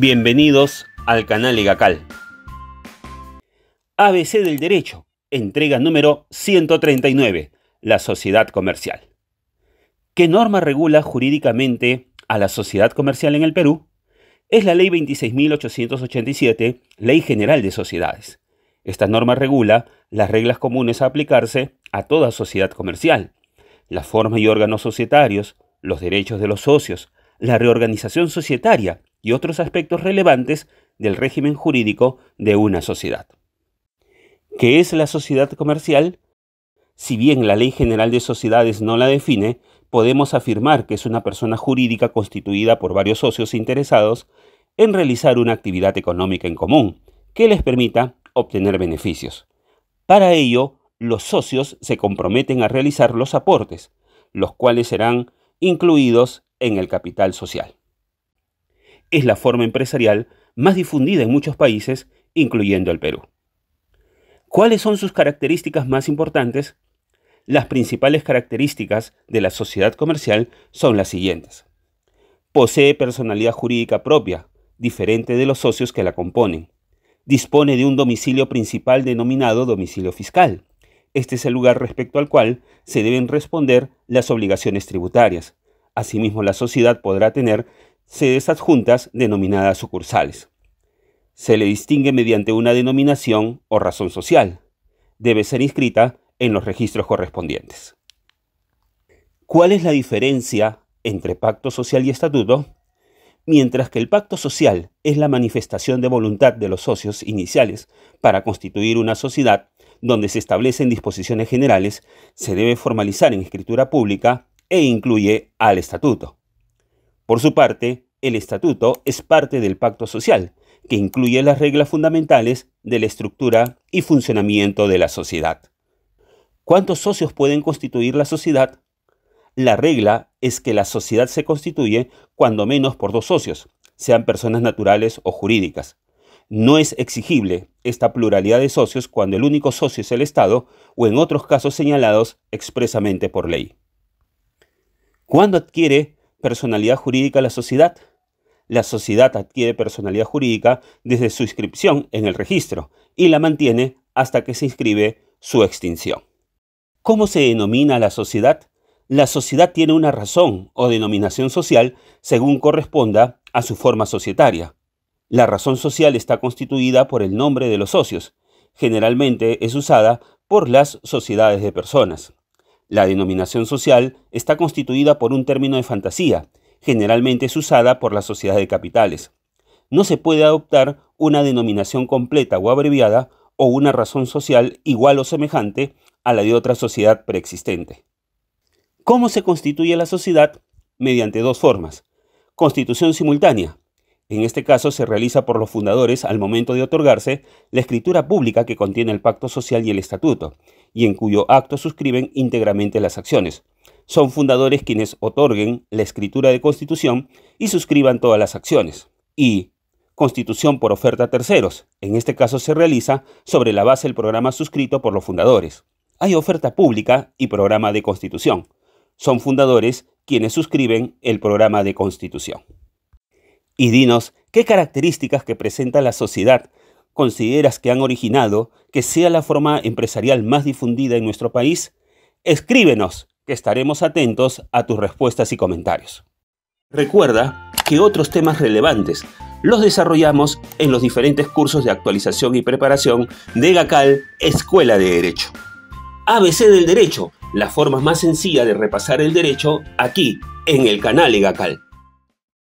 Bienvenidos al canal Legacal. ABC del Derecho, entrega número 139, la sociedad comercial. ¿Qué norma regula jurídicamente a la sociedad comercial en el Perú? Es la Ley 26.887, Ley General de Sociedades. Esta norma regula las reglas comunes a aplicarse a toda sociedad comercial, la forma y órganos societarios, los derechos de los socios, la reorganización societaria, y otros aspectos relevantes del régimen jurídico de una sociedad. ¿Qué es la sociedad comercial? Si bien la Ley General de Sociedades no la define, podemos afirmar que es una persona jurídica constituida por varios socios interesados en realizar una actividad económica en común que les permita obtener beneficios. Para ello, los socios se comprometen a realizar los aportes, los cuales serán incluidos en el capital social es la forma empresarial más difundida en muchos países, incluyendo el Perú. ¿Cuáles son sus características más importantes? Las principales características de la sociedad comercial son las siguientes. Posee personalidad jurídica propia, diferente de los socios que la componen. Dispone de un domicilio principal denominado domicilio fiscal. Este es el lugar respecto al cual se deben responder las obligaciones tributarias. Asimismo, la sociedad podrá tener se desadjuntas denominadas sucursales. Se le distingue mediante una denominación o razón social. Debe ser inscrita en los registros correspondientes. ¿Cuál es la diferencia entre pacto social y estatuto? Mientras que el pacto social es la manifestación de voluntad de los socios iniciales para constituir una sociedad donde se establecen disposiciones generales, se debe formalizar en escritura pública e incluye al estatuto. Por su parte, el estatuto es parte del pacto social, que incluye las reglas fundamentales de la estructura y funcionamiento de la sociedad. ¿Cuántos socios pueden constituir la sociedad? La regla es que la sociedad se constituye cuando menos por dos socios, sean personas naturales o jurídicas. No es exigible esta pluralidad de socios cuando el único socio es el Estado o en otros casos señalados expresamente por ley. ¿Cuándo adquiere personalidad jurídica la sociedad. La sociedad adquiere personalidad jurídica desde su inscripción en el registro y la mantiene hasta que se inscribe su extinción. ¿Cómo se denomina la sociedad? La sociedad tiene una razón o denominación social según corresponda a su forma societaria. La razón social está constituida por el nombre de los socios. Generalmente es usada por las sociedades de personas. La denominación social está constituida por un término de fantasía, generalmente es usada por la sociedad de capitales. No se puede adoptar una denominación completa o abreviada o una razón social igual o semejante a la de otra sociedad preexistente. ¿Cómo se constituye la sociedad? Mediante dos formas. Constitución simultánea. En este caso se realiza por los fundadores al momento de otorgarse la escritura pública que contiene el pacto social y el estatuto, y en cuyo acto suscriben íntegramente las acciones. Son fundadores quienes otorguen la escritura de constitución y suscriban todas las acciones. Y constitución por oferta a terceros. En este caso se realiza sobre la base del programa suscrito por los fundadores. Hay oferta pública y programa de constitución. Son fundadores quienes suscriben el programa de constitución. Y dinos, ¿qué características que presenta la sociedad consideras que han originado que sea la forma empresarial más difundida en nuestro país? Escríbenos, que estaremos atentos a tus respuestas y comentarios. Recuerda que otros temas relevantes los desarrollamos en los diferentes cursos de actualización y preparación de GACAL Escuela de Derecho. ABC del Derecho, la forma más sencilla de repasar el derecho aquí, en el canal EGACAL.